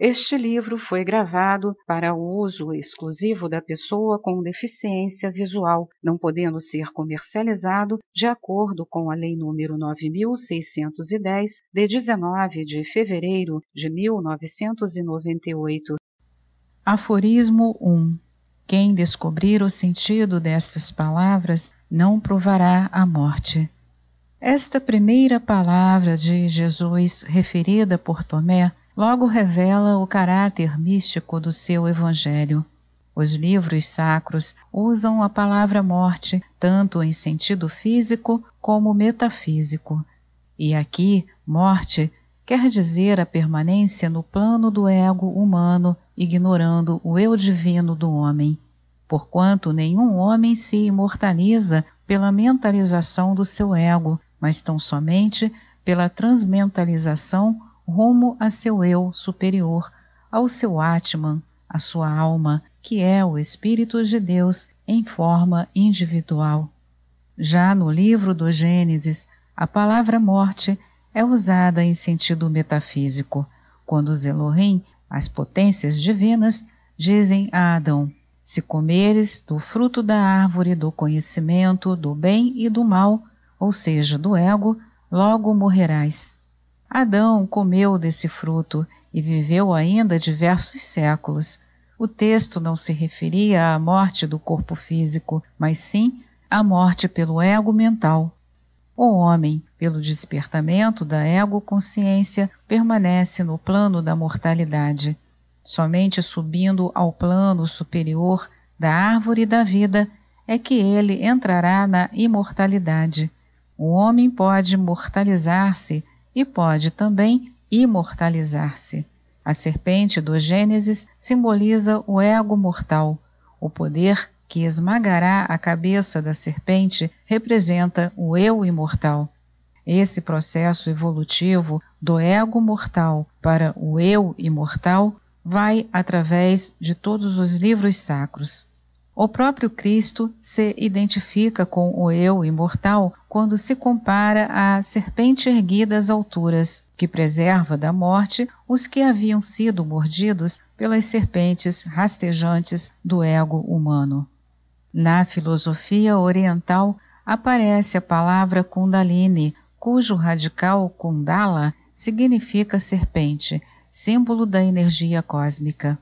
Este livro foi gravado para uso exclusivo da pessoa com deficiência visual, não podendo ser comercializado de acordo com a Lei nº 9610 de 19 de fevereiro de 1998. Aforismo 1. Quem descobrir o sentido destas palavras não provará a morte. Esta primeira palavra de Jesus referida por Tomé logo revela o caráter místico do seu evangelho. Os livros sacros usam a palavra morte tanto em sentido físico como metafísico. E aqui, morte quer dizer a permanência no plano do ego humano, ignorando o eu divino do homem. Porquanto nenhum homem se imortaliza pela mentalização do seu ego, mas tão somente pela transmentalização rumo a seu eu superior, ao seu Atman, a sua alma, que é o Espírito de Deus em forma individual. Já no livro do Gênesis, a palavra morte é usada em sentido metafísico, quando os Elohim, as potências divinas, dizem a Adão: Se comeres do fruto da árvore do conhecimento do bem e do mal, ou seja, do ego, logo morrerás. Adão comeu desse fruto e viveu ainda diversos séculos. O texto não se referia à morte do corpo físico, mas sim à morte pelo ego mental. O homem, pelo despertamento da ego-consciência, permanece no plano da mortalidade. Somente subindo ao plano superior da árvore da vida é que ele entrará na imortalidade. O homem pode mortalizar-se e pode também imortalizar-se. A serpente do Gênesis simboliza o ego mortal. O poder que esmagará a cabeça da serpente representa o eu imortal. Esse processo evolutivo do ego mortal para o eu imortal vai através de todos os livros sacros. O próprio Cristo se identifica com o eu imortal quando se compara à serpente erguida às alturas, que preserva da morte os que haviam sido mordidos pelas serpentes rastejantes do ego humano. Na filosofia oriental aparece a palavra Kundalini, cujo radical Kundala significa serpente, símbolo da energia cósmica.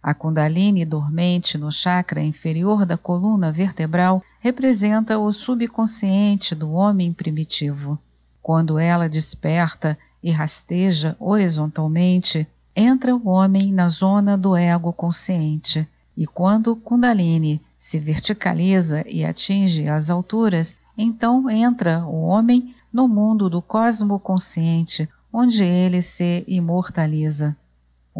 A Kundalini dormente no chakra inferior da coluna vertebral representa o subconsciente do homem primitivo. Quando ela desperta e rasteja horizontalmente, entra o homem na zona do ego consciente. E quando Kundalini se verticaliza e atinge as alturas, então entra o homem no mundo do cosmo consciente, onde ele se imortaliza.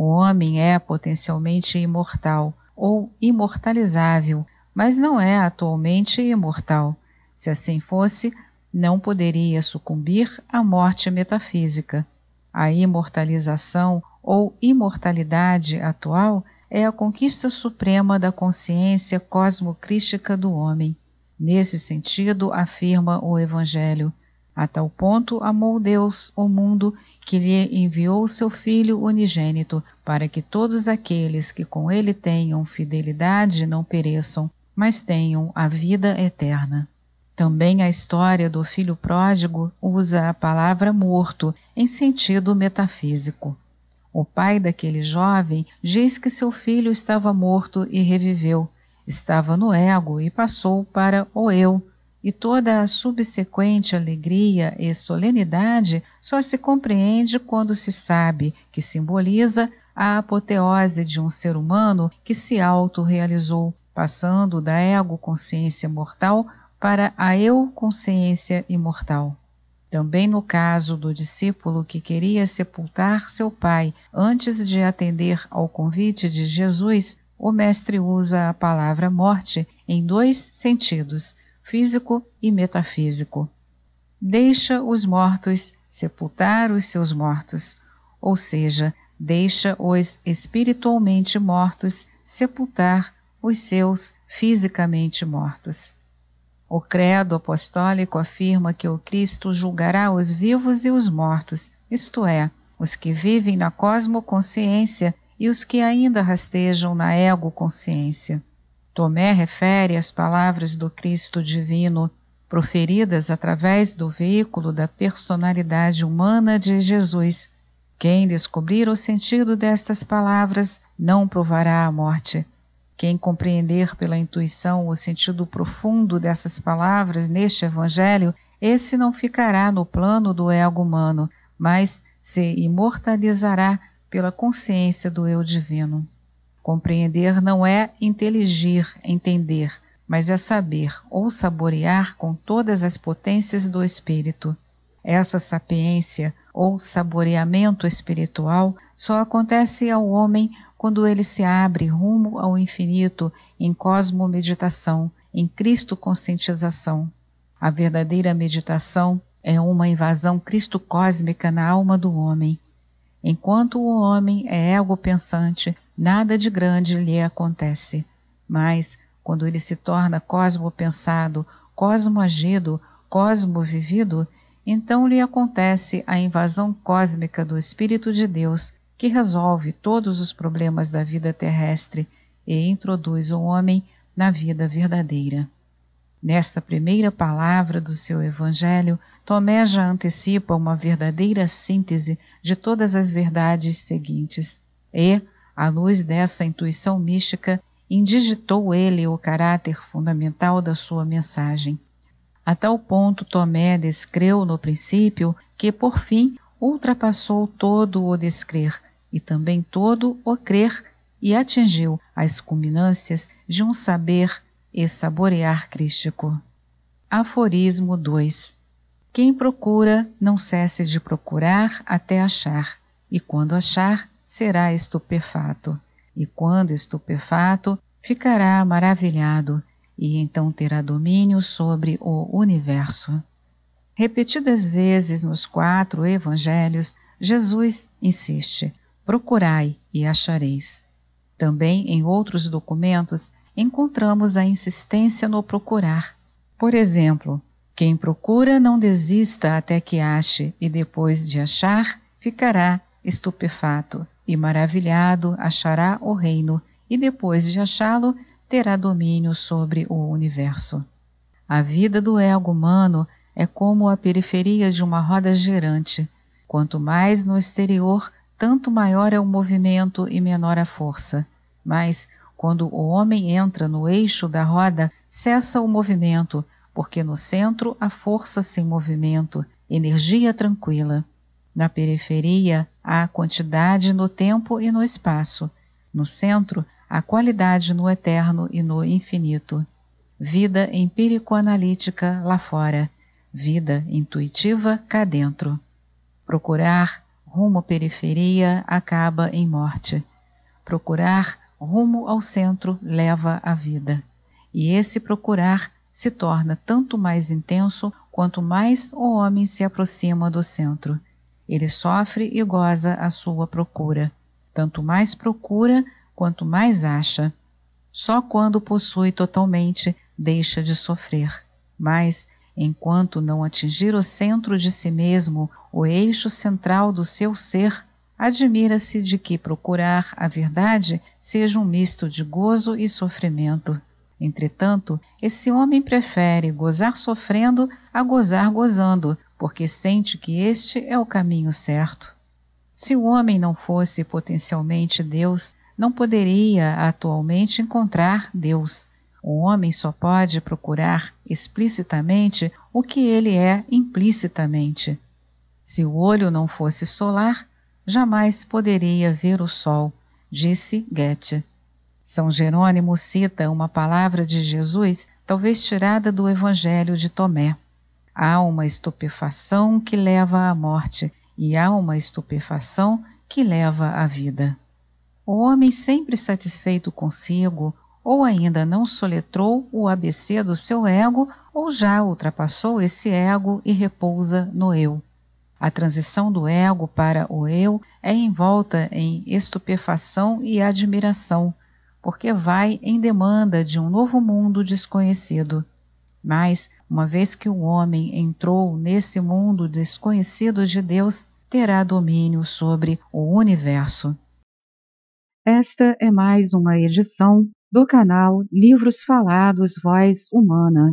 O homem é potencialmente imortal ou imortalizável, mas não é atualmente imortal. Se assim fosse, não poderia sucumbir à morte metafísica. A imortalização ou imortalidade atual é a conquista suprema da consciência cosmocrística do homem. Nesse sentido, afirma o Evangelho, a tal ponto amou Deus o mundo que lhe enviou seu Filho unigênito, para que todos aqueles que com ele tenham fidelidade não pereçam, mas tenham a vida eterna. Também a história do filho pródigo usa a palavra morto em sentido metafísico. O pai daquele jovem diz que seu filho estava morto e reviveu, estava no ego e passou para o eu, e toda a subsequente alegria e solenidade só se compreende quando se sabe que simboliza a apoteose de um ser humano que se autorrealizou, passando da ego-consciência mortal para a eu-consciência imortal. Também no caso do discípulo que queria sepultar seu pai antes de atender ao convite de Jesus, o Mestre usa a palavra morte em dois sentidos físico e metafísico. Deixa os mortos sepultar os seus mortos, ou seja, deixa os espiritualmente mortos sepultar os seus fisicamente mortos. O credo apostólico afirma que o Cristo julgará os vivos e os mortos, isto é, os que vivem na cosmoconsciência e os que ainda rastejam na egoconsciência. Tomé refere as palavras do Cristo divino proferidas através do veículo da personalidade humana de Jesus. Quem descobrir o sentido destas palavras não provará a morte. Quem compreender pela intuição o sentido profundo dessas palavras neste Evangelho, esse não ficará no plano do ego humano, mas se imortalizará pela consciência do eu divino. Compreender não é inteligir, entender, mas é saber ou saborear com todas as potências do espírito. Essa sapiência ou saboreamento espiritual só acontece ao homem quando ele se abre rumo ao infinito em cosmo-meditação, em Cristo-conscientização. A verdadeira meditação é uma invasão cristo-cósmica na alma do homem. Enquanto o homem é ego pensante, Nada de grande lhe acontece, mas quando ele se torna cosmo pensado, cosmo agido, cosmo vivido, então lhe acontece a invasão cósmica do Espírito de Deus, que resolve todos os problemas da vida terrestre e introduz o homem na vida verdadeira. Nesta primeira palavra do seu Evangelho, Tomé já antecipa uma verdadeira síntese de todas as verdades seguintes e, à luz dessa intuição mística, indigitou ele o caráter fundamental da sua mensagem. A tal ponto Tomé descreu no princípio que, por fim, ultrapassou todo o descrer e também todo o crer e atingiu as culminâncias de um saber e saborear crístico. Aforismo 2 Quem procura, não cesse de procurar até achar, e quando achar, será estupefato, e quando estupefato, ficará maravilhado e então terá domínio sobre o universo. Repetidas vezes nos quatro evangelhos, Jesus insiste: procurai e achareis. Também em outros documentos encontramos a insistência no procurar. Por exemplo, quem procura não desista até que ache, e depois de achar, ficará estupefato e maravilhado, achará o reino, e depois de achá-lo, terá domínio sobre o universo. A vida do ego humano é como a periferia de uma roda girante. Quanto mais no exterior, tanto maior é o movimento e menor a força. Mas, quando o homem entra no eixo da roda, cessa o movimento, porque no centro há força sem movimento, energia tranquila. Na periferia, há a quantidade no tempo e no espaço. No centro, a qualidade no eterno e no infinito. Vida empírico-analítica lá fora. Vida intuitiva cá dentro. Procurar rumo periferia acaba em morte. Procurar rumo ao centro leva à vida. E esse procurar se torna tanto mais intenso quanto mais o homem se aproxima do centro. Ele sofre e goza a sua procura. Tanto mais procura, quanto mais acha. Só quando possui totalmente deixa de sofrer. Mas, enquanto não atingir o centro de si mesmo, o eixo central do seu ser, admira-se de que procurar a verdade seja um misto de gozo e sofrimento. Entretanto, esse homem prefere gozar sofrendo a gozar gozando, porque sente que este é o caminho certo. Se o homem não fosse potencialmente Deus, não poderia atualmente encontrar Deus. O homem só pode procurar explicitamente o que ele é implicitamente. Se o olho não fosse solar, jamais poderia ver o sol, disse Goethe. São Jerônimo cita uma palavra de Jesus, talvez tirada do Evangelho de Tomé. Há uma estupefação que leva à morte, e há uma estupefação que leva à vida. O homem, sempre satisfeito consigo, ou ainda não soletrou o ABC do seu ego, ou já ultrapassou esse ego e repousa no eu. A transição do ego para o eu é envolta em estupefação e admiração, porque vai em demanda de um novo mundo desconhecido. Mas, uma vez que o homem entrou nesse mundo desconhecido de Deus, terá domínio sobre o universo. Esta é mais uma edição do canal Livros Falados Voz Humana.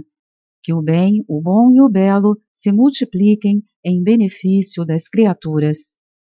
Que o bem, o bom e o belo se multipliquem em benefício das criaturas.